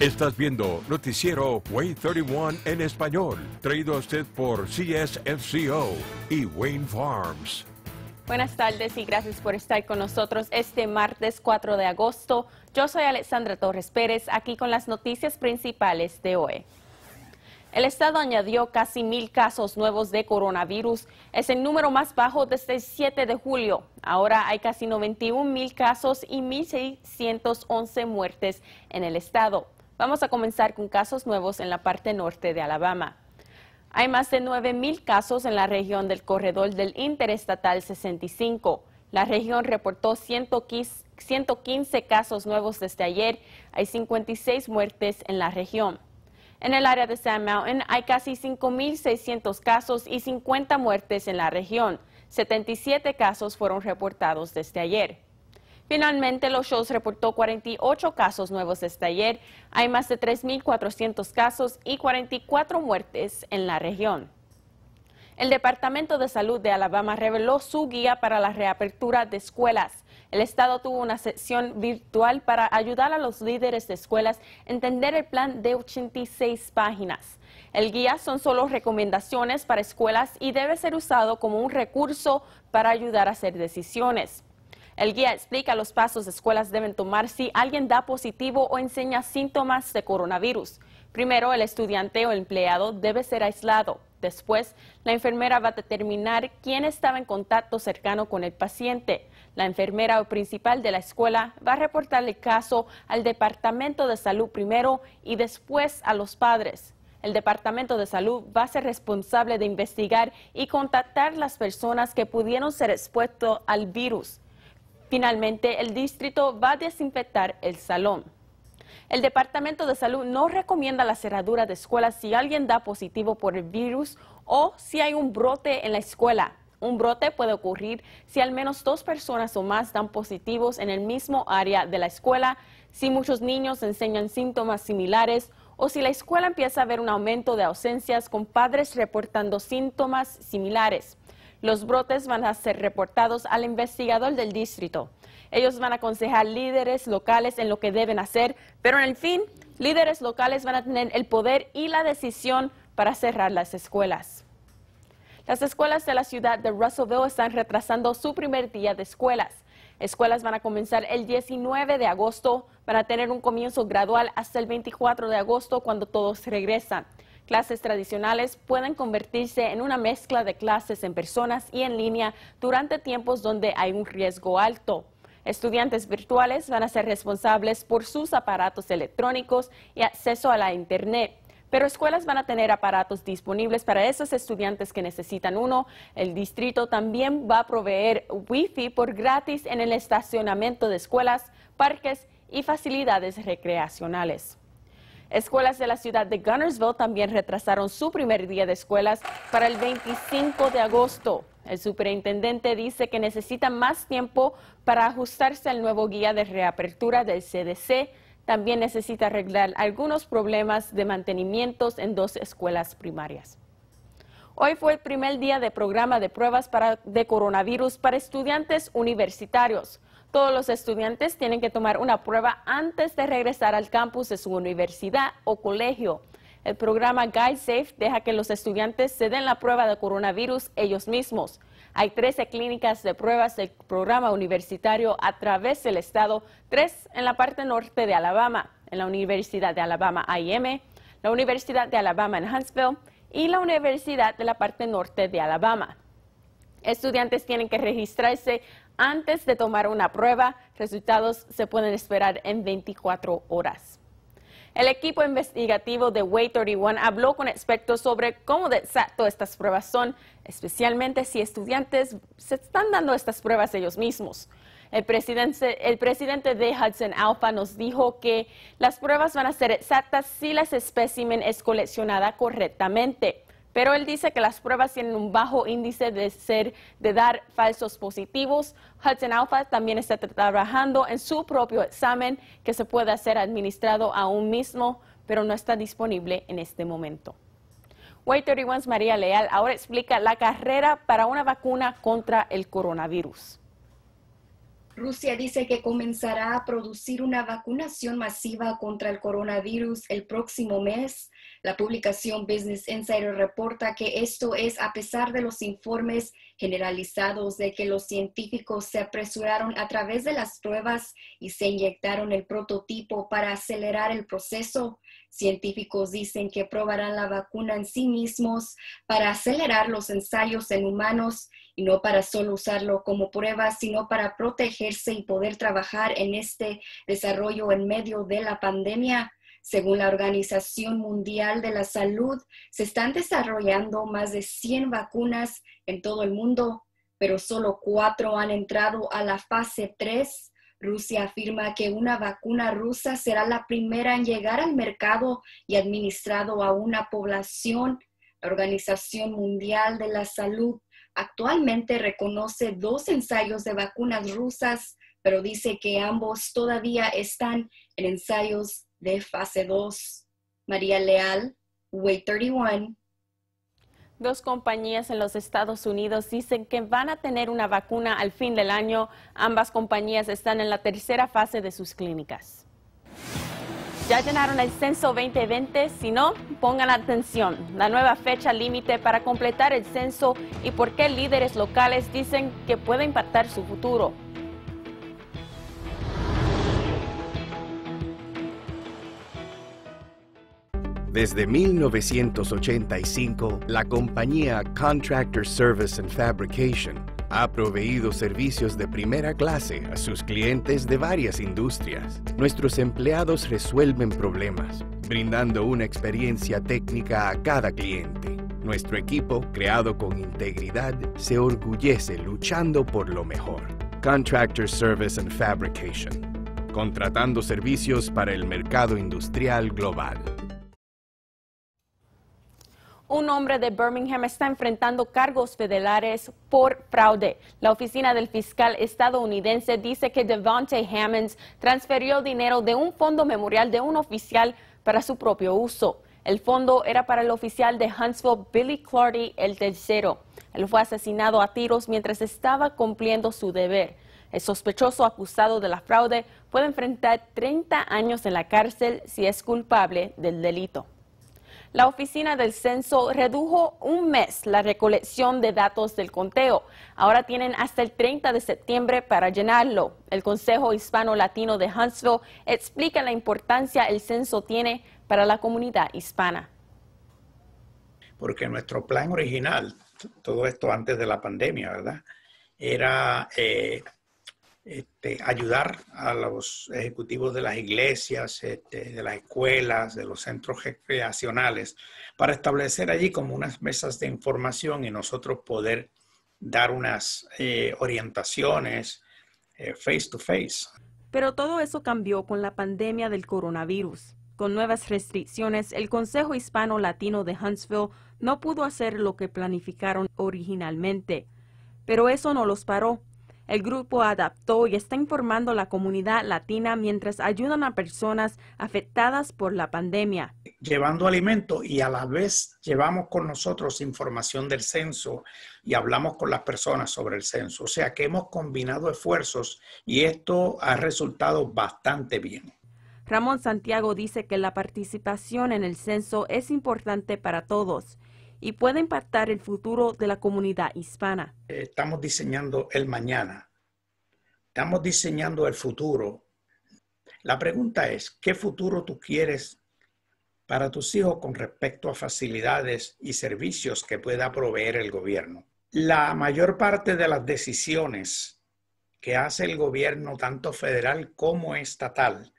Estás viendo Noticiero Way 31 en español, traído a usted por CSFCO y Wayne Farms. Buenas tardes y gracias por estar con nosotros este martes 4 de agosto. Yo soy Alexandra Torres Pérez, aquí con las noticias principales de hoy. El estado añadió casi mil casos nuevos de coronavirus. Es el número más bajo desde el 7 de julio. Ahora hay casi 91 mil casos y 1.611 muertes en el estado. Vamos a comenzar con casos nuevos en la parte norte de Alabama. Hay más de 9,000 casos en la región del corredor del Interestatal 65. La región reportó 115 casos nuevos desde ayer. Hay 56 muertes en la región. En el área de Sand Mountain hay casi 5.600 casos y 50 muertes en la región. 77 casos fueron reportados desde ayer. Finalmente, los shows reportó 48 casos nuevos este ayer. Hay más de 3.400 casos y 44 muertes en la región. El Departamento de Salud de Alabama reveló su guía para la reapertura de escuelas. El Estado tuvo una sesión virtual para ayudar a los líderes de escuelas a entender el plan de 86 páginas. El guía son solo recomendaciones para escuelas y debe ser usado como un recurso para ayudar a hacer decisiones. El guía explica los pasos que escuelas deben tomar si alguien da positivo o enseña síntomas de coronavirus. Primero, el estudiante o empleado debe ser aislado. Después, la enfermera va a determinar quién estaba en contacto cercano con el paciente. La enfermera o principal de la escuela va a reportar el caso al Departamento de Salud primero y después a los padres. El Departamento de Salud va a ser responsable de investigar y contactar las personas que pudieron ser expuestas al virus. Finalmente, el distrito va a desinfectar el salón. El Departamento de Salud no recomienda la cerradura de escuelas si alguien da positivo por el virus o si hay un brote en la escuela. Un brote puede ocurrir si al menos dos personas o más dan positivos en el mismo área de la escuela, si muchos niños enseñan síntomas similares o si la escuela empieza a ver un aumento de ausencias con padres reportando síntomas similares. Los brotes van a ser reportados al investigador del distrito. Ellos van a aconsejar líderes locales en lo que deben hacer, pero en el fin, líderes locales van a tener el poder y la decisión para cerrar las escuelas. Las escuelas de la ciudad de Russellville están retrasando su primer día de escuelas. Escuelas van a comenzar el 19 de agosto, van a tener un comienzo gradual hasta el 24 de agosto cuando todos regresan clases tradicionales pueden convertirse en una mezcla de clases en personas y en línea durante tiempos donde hay un riesgo alto. Estudiantes virtuales van a ser responsables por sus aparatos electrónicos y acceso a la Internet. Pero escuelas van a tener aparatos disponibles para esos estudiantes que necesitan uno. El distrito también va a proveer wifi por gratis en el estacionamiento de escuelas, parques y facilidades recreacionales. Escuelas de la ciudad de Gunnersville también retrasaron su primer día de escuelas para el 25 de agosto. El superintendente dice que necesita más tiempo para ajustarse al nuevo guía de reapertura del CDC. También necesita arreglar algunos problemas de mantenimientos en dos escuelas primarias. Hoy fue el primer día de programa de pruebas para, de coronavirus para estudiantes universitarios. Todos los estudiantes tienen que tomar una prueba antes de regresar al campus de su universidad o colegio. El programa GuideSafe deja que los estudiantes se den la prueba de coronavirus ellos mismos. Hay 13 clínicas de pruebas del programa universitario a través del estado, tres en la parte norte de Alabama, en la Universidad de Alabama IM, la Universidad de Alabama en Huntsville y la Universidad de la parte norte de Alabama. Estudiantes tienen que registrarse antes de tomar una prueba. Resultados se pueden esperar en 24 horas. El equipo investigativo de Way 31 habló con expertos sobre cómo de exacto estas pruebas son, especialmente si estudiantes se están dando estas pruebas ellos mismos. El presidente, el presidente de Hudson Alpha nos dijo que las pruebas van a ser exactas si la espécimen es coleccionada correctamente. Pero él dice que las pruebas tienen un bajo índice de ser de dar falsos positivos. Hudson Alpha también está trabajando en su propio examen que se puede hacer administrado aún mismo, pero no está disponible en este momento. Way 31's María Leal ahora explica la carrera para una vacuna contra el coronavirus. Rusia dice que comenzará a producir una vacunación masiva contra el coronavirus el próximo mes. La publicación Business Insider reporta que esto es a pesar de los informes generalizados de que los científicos se apresuraron a través de las pruebas y se inyectaron el prototipo para acelerar el proceso. Científicos dicen que probarán la vacuna en sí mismos para acelerar los ensayos en humanos y no para solo usarlo como prueba, sino para protegerse y poder trabajar en este desarrollo en medio de la pandemia. Según la Organización Mundial de la Salud, se están desarrollando más de 100 vacunas en todo el mundo, pero solo cuatro han entrado a la fase 3 Rusia afirma que una vacuna rusa será la primera en llegar al mercado y administrado a una población. La Organización Mundial de la Salud actualmente reconoce dos ensayos de vacunas rusas, pero dice que ambos todavía están en ensayos de fase 2. María Leal, Way 31, Dos compañías en los Estados Unidos dicen que van a tener una vacuna al fin del año. Ambas compañías están en la tercera fase de sus clínicas. Ya llenaron el censo 2020, si no, pongan atención. La nueva fecha límite para completar el censo y por qué líderes locales dicen que puede impactar su futuro. Desde 1985, la compañía Contractor Service and Fabrication ha proveído servicios de primera clase a sus clientes de varias industrias. Nuestros empleados resuelven problemas, brindando una experiencia técnica a cada cliente. Nuestro equipo, creado con integridad, se orgullece luchando por lo mejor. Contractor Service and Fabrication, contratando servicios para el mercado industrial global un hombre de Birmingham está enfrentando cargos federales por fraude. La oficina del fiscal estadounidense dice que Devante Hammonds transfirió dinero de un fondo memorial de un oficial para su propio uso. El fondo era para el oficial de Huntsville, Billy Clardy, el tercero. Él fue asesinado a tiros mientras estaba cumpliendo su deber. El sospechoso acusado de la fraude puede enfrentar 30 años en la cárcel si es culpable del delito. La oficina del censo redujo un mes la recolección de datos del conteo. Ahora tienen hasta el 30 de septiembre para llenarlo. El Consejo Hispano-Latino de Huntsville explica la importancia el censo tiene para la comunidad hispana. Porque nuestro plan original, todo esto antes de la pandemia, ¿verdad? Era eh, este, ayudar a los ejecutivos de las iglesias, este, de las escuelas, de los centros recreacionales, para establecer allí como unas mesas de información y nosotros poder dar unas eh, orientaciones eh, face to face. Pero todo eso cambió con la pandemia del coronavirus. Con nuevas restricciones, el Consejo Hispano Latino de Huntsville no pudo hacer lo que planificaron originalmente. Pero eso no los paró el grupo adaptó y está informando a la comunidad latina mientras ayudan a personas afectadas por la pandemia. Llevando alimento y a la vez llevamos con nosotros información del censo y hablamos con las personas sobre el censo. O sea que hemos combinado esfuerzos y esto ha resultado bastante bien. Ramón Santiago dice que la participación en el censo es importante para todos y puede impactar el futuro de la comunidad hispana. Estamos diseñando el mañana estamos diseñando el futuro. La pregunta es, ¿qué futuro tú quieres para tus hijos con respecto a facilidades y servicios que pueda proveer el gobierno? La mayor parte de las decisiones que hace el gobierno, tanto federal como estatal,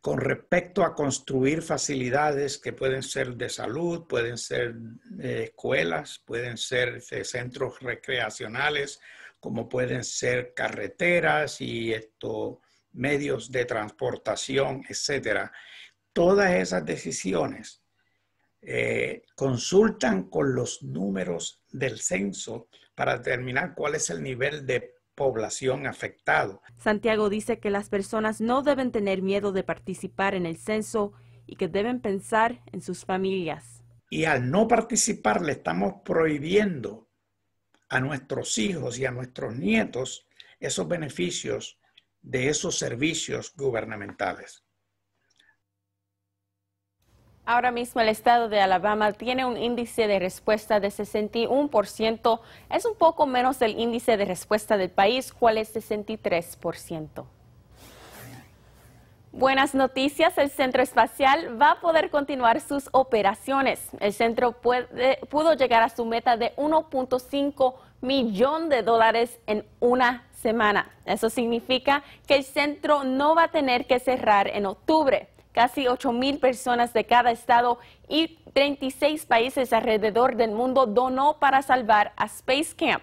con respecto a construir facilidades que pueden ser de salud, pueden ser eh, escuelas, pueden ser este, centros recreacionales, como pueden ser carreteras y medios de transportación, etcétera. Todas esas decisiones eh, consultan con los números del censo para determinar cuál es el nivel de población afectado. Santiago dice que las personas no deben tener miedo de participar en el censo y que deben pensar en sus familias. Y al no participar le estamos prohibiendo a nuestros hijos y a nuestros nietos esos beneficios de esos servicios gubernamentales. Ahora mismo el estado de Alabama tiene un índice de respuesta de 61%. Es un poco menos del índice de respuesta del país, cual es 63%. Buenas noticias, el Centro Espacial va a poder continuar sus operaciones. El centro pudo llegar a su meta de 1.5 millón de dólares en una semana. Eso significa que el centro no va a tener que cerrar en octubre. Casi 8 mil personas de cada estado y 36 países alrededor del mundo donó para salvar a Space Camp.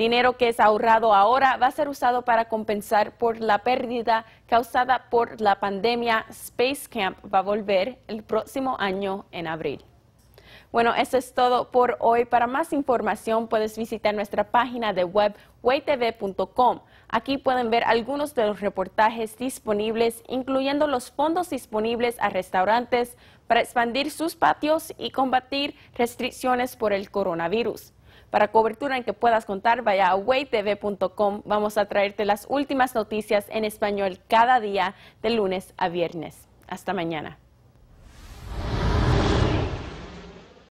Dinero que es ahorrado ahora va a ser usado para compensar por la pérdida causada por la pandemia. Space Camp va a volver el próximo año en abril. Bueno, eso es todo por hoy. Para más información puedes visitar nuestra página de web waytv.com. Aquí pueden ver algunos de los reportajes disponibles, incluyendo los fondos disponibles a restaurantes para expandir sus patios y combatir restricciones por el coronavirus. Para cobertura en que puedas contar, vaya a waytv.com. Vamos a traerte las últimas noticias en español cada día de lunes a viernes. Hasta mañana.